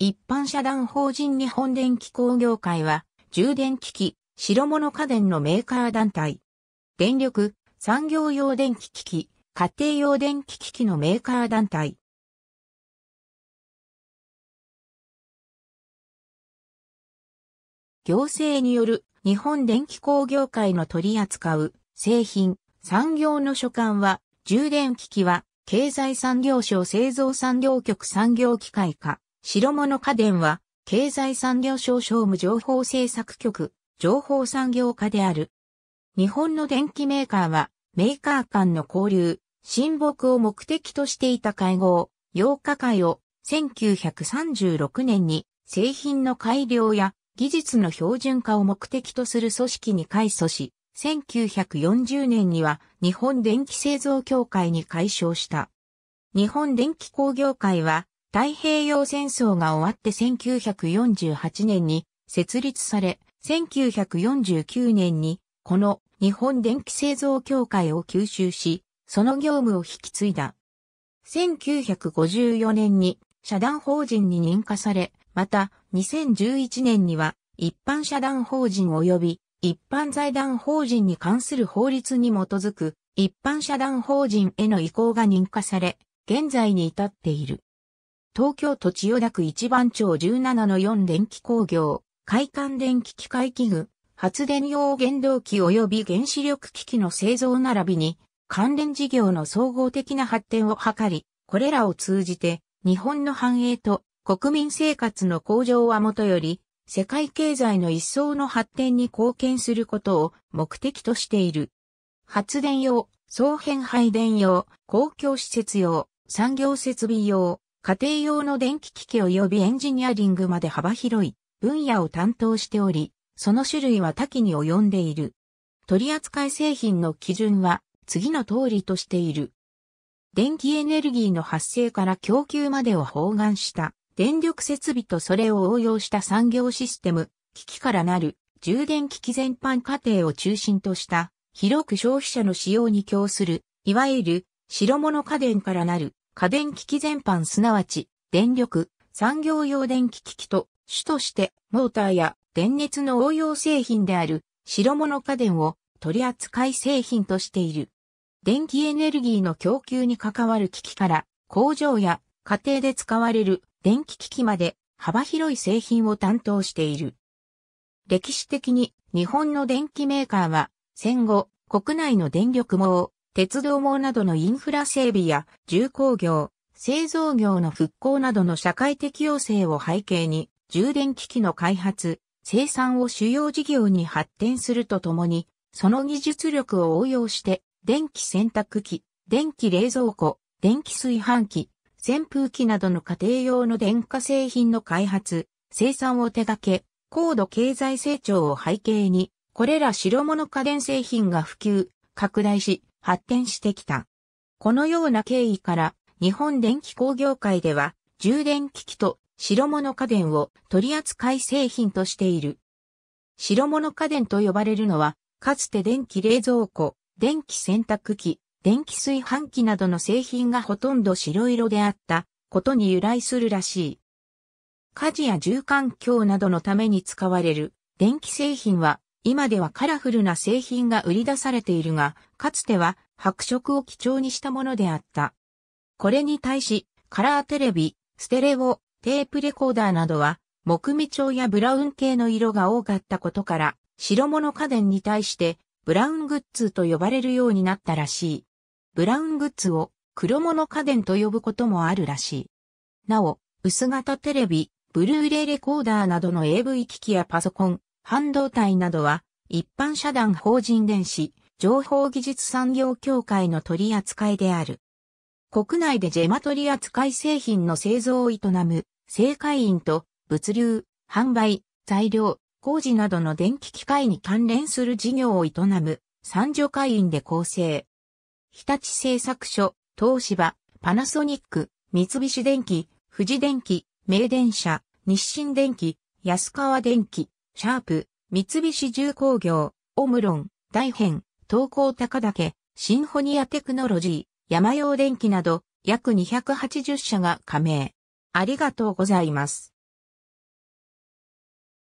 一般社団法人日本電気工業会は、充電機器、白物家電のメーカー団体。電力、産業用電気機器、家庭用電気機器のメーカー団体。行政による日本電気工業会の取り扱う製品、産業の所管は、充電機器は、経済産業省製造産業局産業機械化。白物家電は、経済産業省商務情報政策局、情報産業課である。日本の電機メーカーは、メーカー間の交流、親睦を目的としていた会合、8日会を、1936年に、製品の改良や、技術の標準化を目的とする組織に改組し、1940年には日本電気製造協会に改消した。日本電機工業会は太平洋戦争が終わって1948年に設立され、1949年にこの日本電気製造協会を吸収し、その業務を引き継いだ。1954年に社団法人に認可され、また2011年には一般社団法人及び一般財団法人に関する法律に基づく一般社団法人への移行が認可され、現在に至っている。東京都千代田区一番町17-4電気工業、海館電気機械器具、発電用原動機及び原子力機器の製造並びに、関連事業の総合的な発展を図り、これらを通じて、日本の繁栄と国民生活の向上はもとより、世界経済の一層の発展に貢献することを目的としている。発電用、総編配電用、公共施設用、産業設備用、家庭用の電気機器及びエンジニアリングまで幅広い分野を担当しており、その種類は多岐に及んでいる。取扱製品の基準は次の通りとしている。電気エネルギーの発生から供給までを包含した電力設備とそれを応用した産業システム、機器からなる充電機器全般過程を中心とした広く消費者の使用に供する、いわゆる白物家電からなる家電機器全般すなわち、電力、産業用電気機器と、主として、モーターや電熱の応用製品である、白物家電を取り扱い製品としている。電気エネルギーの供給に関わる機器から、工場や家庭で使われる電気機器まで幅広い製品を担当している。歴史的に日本の電気メーカーは戦後国内の電力網、鉄道網などのインフラ整備や重工業、製造業の復興などの社会的要請を背景に、充電機器の開発、生産を主要事業に発展するとともに、その技術力を応用して、電気洗濯機、電気冷蔵庫、電気炊飯器、扇風機などの家庭用の電化製品の開発、生産を手掛け、高度経済成長を背景に、これら白物家電製品が普及、拡大し、発展してきた。このような経緯から日本電気工業界では充電機器と白物家電を取り扱い製品としている。白物家電と呼ばれるのは、かつて電気冷蔵庫、電気洗濯機、電気炊飯器などの製品がほとんど白色であったことに由来するらしい。家事や住環境などのために使われる電気製品は今ではカラフルな製品が売り出されているが、かつては白色を基調にしたものであった。これに対し、カラーテレビ、ステレオ、テープレコーダーなどは、木目調やブラウン系の色が多かったことから、白物家電に対して、ブラウングッズと呼ばれるようになったらしい。ブラウングッズを黒物家電と呼ぶこともあるらしい。なお、薄型テレビ、ブルーレイレコーダーなどの AV 機器やパソコン、半導体などは一般社団法人電子、情報技術産業協会の取り扱いである。国内でジェマ取り扱い製品の製造を営む、正会員と物流、販売、材料、工事などの電気機械に関連する事業を営む、三助会員で構成。日立製作所、東芝、パナソニック、三菱電機、富士電機、名電車、日清電機、安川電機、シャープ、三菱重工業、オムロン、大変、東高高岳、シンフォニアテクノロジー、山用電機など約280社が加盟。ありがとうございます。